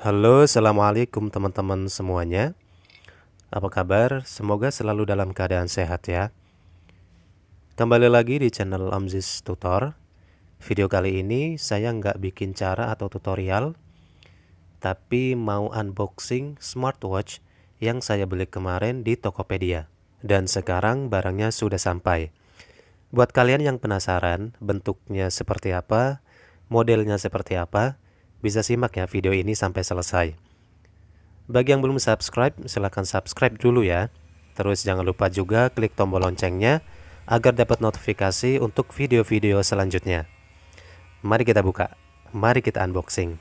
Halo, assalamualaikum teman-teman semuanya. Apa kabar? Semoga selalu dalam keadaan sehat ya. Kembali lagi di channel Amzis Tutor. Video kali ini saya nggak bikin cara atau tutorial, tapi mau unboxing smartwatch yang saya beli kemarin di Tokopedia. Dan sekarang barangnya sudah sampai. Buat kalian yang penasaran bentuknya seperti apa, modelnya seperti apa, bisa simak ya video ini sampai selesai. Bagi yang belum subscribe, silahkan subscribe dulu ya. Terus jangan lupa juga klik tombol loncengnya agar dapat notifikasi untuk video-video selanjutnya. Mari kita buka. Mari kita unboxing.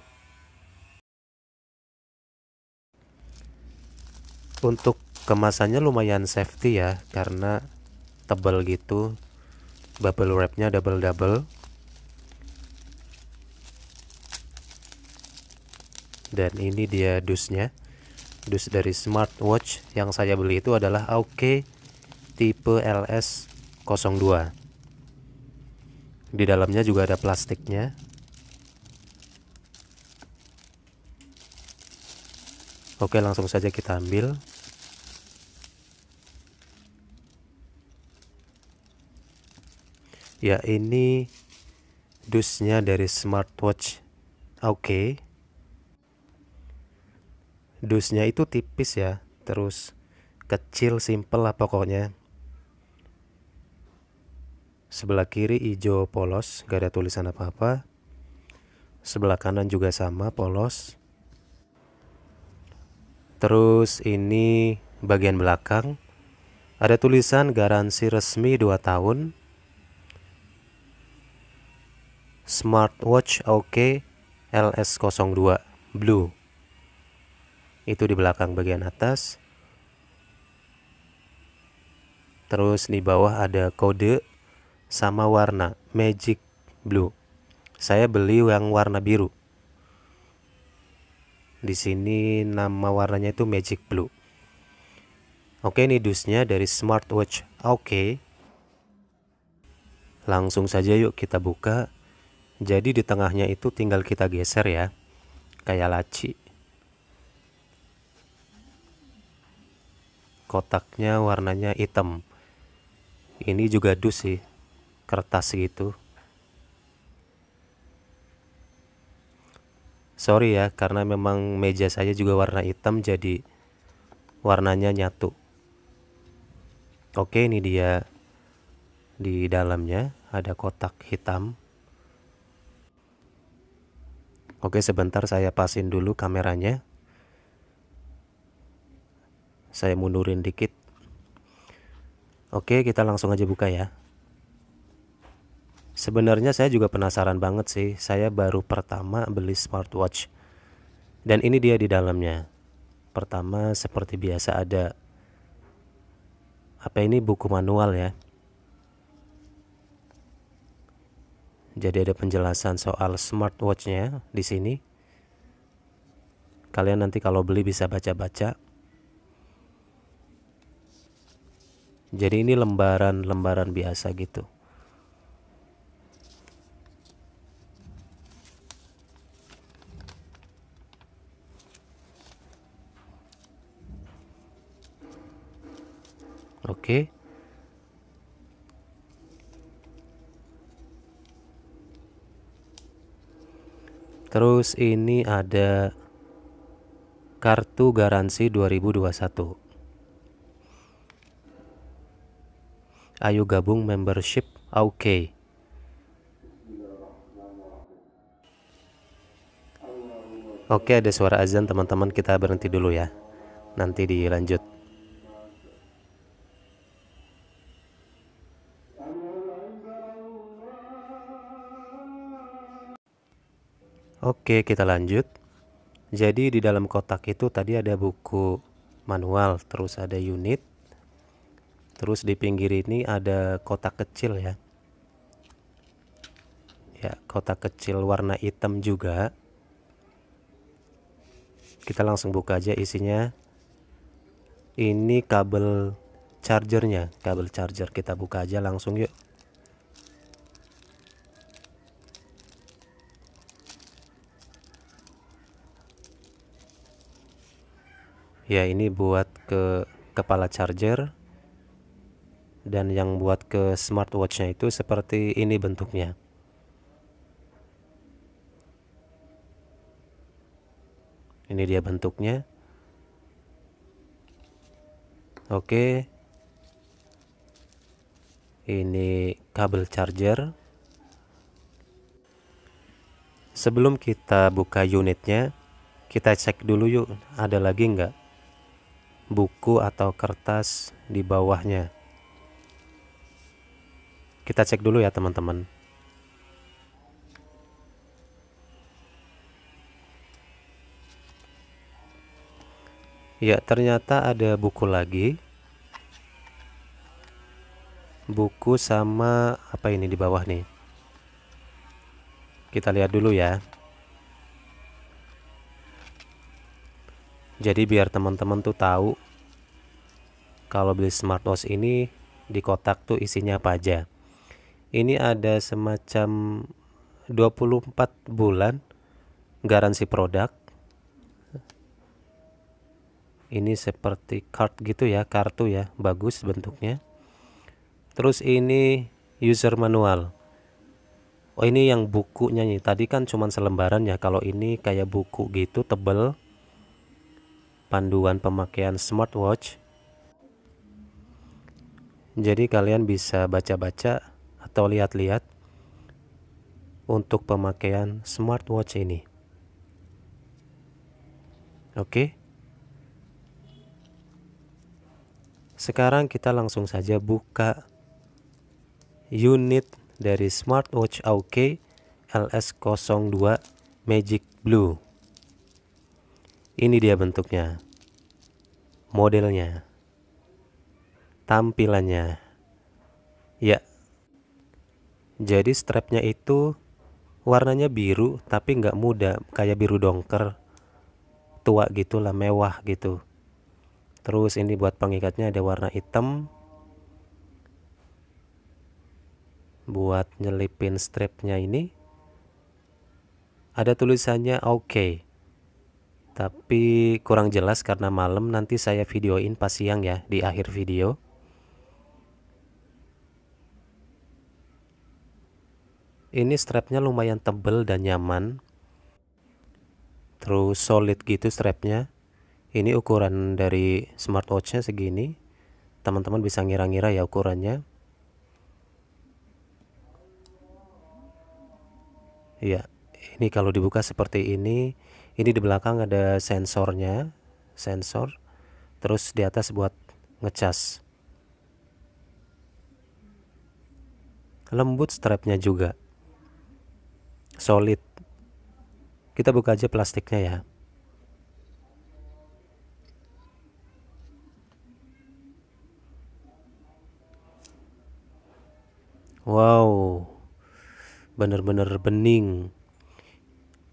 Untuk kemasannya lumayan safety ya karena tebal gitu. Bubble wrapnya double-double. dan ini dia dusnya dus dari smartwatch yang saya beli itu adalah OK tipe LS02 di dalamnya juga ada plastiknya Oke langsung saja kita ambil Ya ini dusnya dari smartwatch Oke okay dusnya itu tipis ya terus kecil simple lah pokoknya sebelah kiri hijau polos gak ada tulisan apa-apa sebelah kanan juga sama polos terus ini bagian belakang ada tulisan garansi resmi 2 tahun smartwatch okay, LS02 blue itu di belakang bagian atas terus di bawah ada kode sama warna magic blue saya beli yang warna biru di sini nama warnanya itu magic blue oke ini dusnya dari smartwatch oke langsung saja yuk kita buka jadi di tengahnya itu tinggal kita geser ya kayak laci kotaknya warnanya hitam ini juga dus sih kertas gitu sorry ya karena memang meja saya juga warna hitam jadi warnanya nyatu oke ini dia di dalamnya ada kotak hitam oke sebentar saya pasin dulu kameranya saya mundurin dikit oke kita langsung aja buka ya sebenarnya saya juga penasaran banget sih saya baru pertama beli smartwatch dan ini dia di dalamnya pertama seperti biasa ada apa ini buku manual ya jadi ada penjelasan soal smartwatchnya di sini kalian nanti kalau beli bisa baca-baca Jadi ini lembaran-lembaran biasa gitu. Oke. Terus ini ada kartu garansi 2021. ayo gabung membership oke. Oke, ada suara azan teman-teman, kita berhenti dulu ya. Nanti dilanjut. Oke, kita lanjut. Jadi di dalam kotak itu tadi ada buku manual, terus ada unit, terus di pinggir ini ada kotak kecil ya ya kotak kecil warna hitam juga kita langsung buka aja isinya ini kabel chargernya kabel charger kita buka aja langsung yuk ya ini buat ke kepala charger dan yang buat ke smartwatchnya itu seperti ini bentuknya ini dia bentuknya oke ini kabel charger sebelum kita buka unitnya kita cek dulu yuk ada lagi nggak buku atau kertas di bawahnya kita cek dulu ya teman-teman. Ya, ternyata ada buku lagi. Buku sama apa ini di bawah nih? Kita lihat dulu ya. Jadi biar teman-teman tuh tahu kalau beli smartwatch ini di kotak tuh isinya apa aja ini ada semacam 24 bulan garansi produk ini seperti card gitu ya kartu ya bagus bentuknya terus ini user manual oh ini yang bukunya nih tadi kan cuman selembaran ya kalau ini kayak buku gitu tebel panduan pemakaian smartwatch jadi kalian bisa baca-baca atau lihat-lihat untuk pemakaian smartwatch ini. Oke. Sekarang kita langsung saja buka unit dari smartwatch AUK LS02 Magic Blue. Ini dia bentuknya. Modelnya. Tampilannya. Ya, jadi strapnya itu warnanya biru tapi nggak muda kayak biru dongker tua gitulah mewah gitu terus ini buat pengikatnya ada warna hitam buat nyelipin strapnya ini ada tulisannya oke okay. tapi kurang jelas karena malam nanti saya videoin pas siang ya di akhir video ini strapnya lumayan tebel dan nyaman terus solid gitu strapnya ini ukuran dari smartwatchnya segini teman-teman bisa ngira-ngira ya ukurannya ya ini kalau dibuka seperti ini ini di belakang ada sensornya sensor terus di atas buat ngecas lembut strapnya juga solid. Kita buka aja plastiknya ya. Wow, bener-bener bening.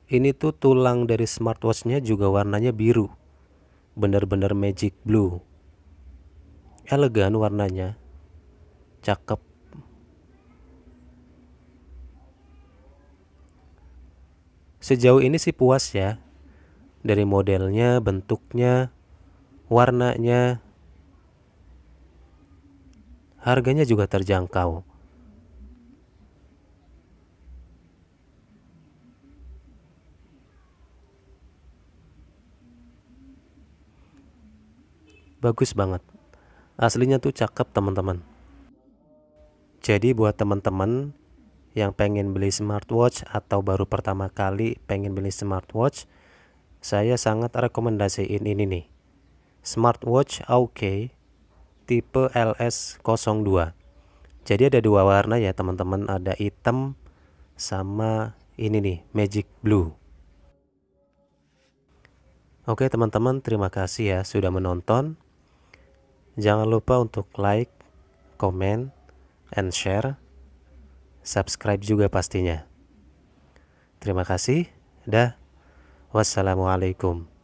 Ini tuh tulang dari smartwatchnya juga warnanya biru, bener-bener magic blue. Elegan warnanya, cakep. sejauh ini sih puas ya dari modelnya, bentuknya, warnanya. Harganya juga terjangkau. Bagus banget. Aslinya tuh cakep, teman-teman. Jadi buat teman-teman yang pengen beli smartwatch atau baru pertama kali pengen beli smartwatch, saya sangat rekomendasiin ini nih. Smartwatch OK tipe LS02. Jadi ada dua warna ya teman-teman, ada hitam sama ini nih, magic blue. Oke teman-teman, terima kasih ya sudah menonton. Jangan lupa untuk like, comment, and share subscribe juga pastinya. Terima kasih. Dah. Wassalamualaikum.